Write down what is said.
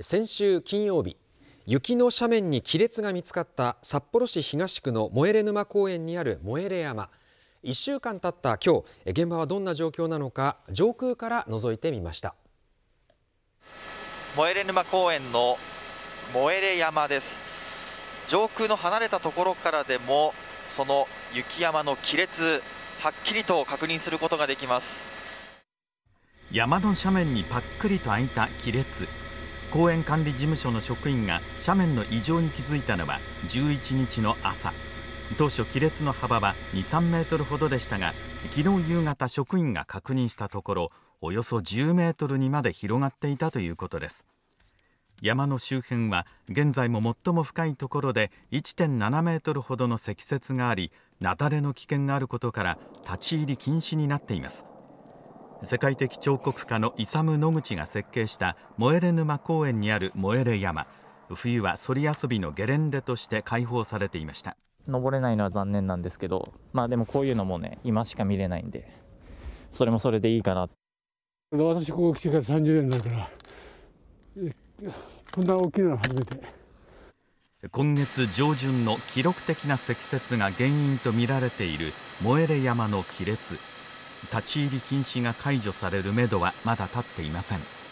先週金曜日雪の斜面に亀裂が見つかった札幌市東区の萌れ沼公園にある萌えれ山1週間経った今日現場はどんな状況なのか上空から覗いてみました萌えれ沼公園の萌えれ山です上空の離れたところからでもその雪山の亀裂はっきりと確認することができます山の斜面にパックリと開いた亀裂公園管理事務所の職員が斜面の異常に気づいたのは11日の朝当初亀裂の幅は23メートルほどでしたが昨日夕方職員が確認したところおよそ10メートルにまで広がっていたということです山の周辺は現在も最も深いところで1.7メートルほどの積雪があり雪崩の危険があることから立ち入り禁止になっています世界的彫刻家のイサム・ノグチが設計した燃えれ沼公園にある燃えれ山冬はそり遊びのゲレンデとして開放されていました登れないのは残念なんですけどまあでもこういうのもね今しか見れないんでそれもそれでいいかな私ここ来てから30年だからこんな大きいの初めて今月上旬の記録的な積雪が原因と見られている燃えれ山の亀裂立ち入り禁止が解除されるめどはまだ立っていません